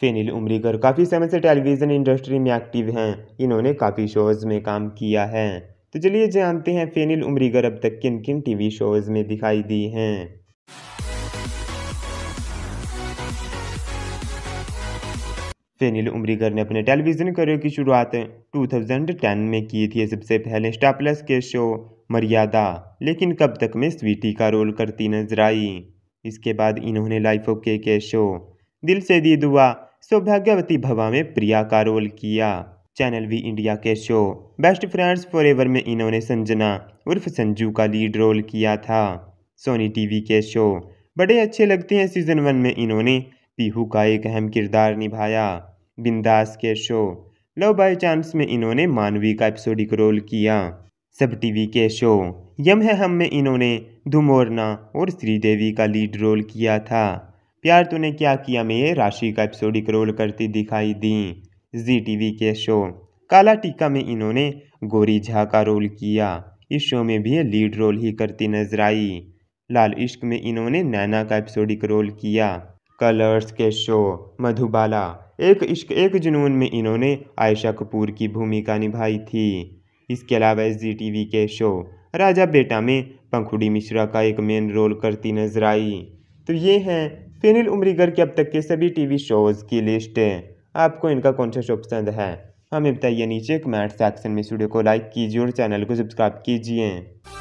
phenyl Umrikar काफ़ी समय से टेलीविज़न इंडस्ट्री में एक्टिव हैं इन्होंने काफ़ी शोज़ में काम किया है तो चलिए जानते हैं फेनिल उमरीगर अब तक किन किन टीवी शोज़ में दिखाई दी हैं फेनिल उमरीगर ने अपने टेलीविज़न करियर की शुरुआत 2010 में की थी सबसे पहले स्टार प्लस के शो मर्यादा लेकिन कब तक में स्वीटी का रोल करती नजर आई इसके बाद इन्होंने लाइफ ओके के शो दिल से दी दुआ सौभाग्यवती भवा में प्रिया का रोल किया चैनल वी इंडिया के show best friends forever में इन्होंने संजना उर्फ संजू का लीड रोल किया था सोनी टीवी के शो बड़े अच्छे लगते हैं सीजन वन में इन्होंने पीहू का एक अहम किरदार निभाया बिंदास के शो लव बाय चांस में इन्होंने मानवी का एपिसोडिक रोल किया सब टीवी के शो यम है हम में इन्होंने धुमोरना और श्रीदेवी का लीड रोल किया था यार तूने क्या किया ये राशि का एपिसोड रोल करती दिखाई दी जी टीवी के शो काला टीका में इन्होंने गोरी झा का रोल किया इस शो में भी लीड रोल ही करती नजर आई लाल इश्क में इन्होंने नैना का एपिसोडिक रोल किया कलर्स के शो मधुबाला एक इश्क एक जुनून में इन्होंने आयशा कपूर की भूमिका निभाई थी इसके अलावा जी वी के शो राजा बेटा में पंखुड़ी मिश्रा का एक मेन रोल करती नजर आई तो ये हैं फिनिल उमरीगर के अब तक के सभी टीवी शोज़ की लिस्ट आपको इनका कौन सा शो पसंद है हमें बताइए नीचे कमेंट सेक्शन में स्टूडियो को लाइक कीजिए और चैनल को सब्सक्राइब कीजिए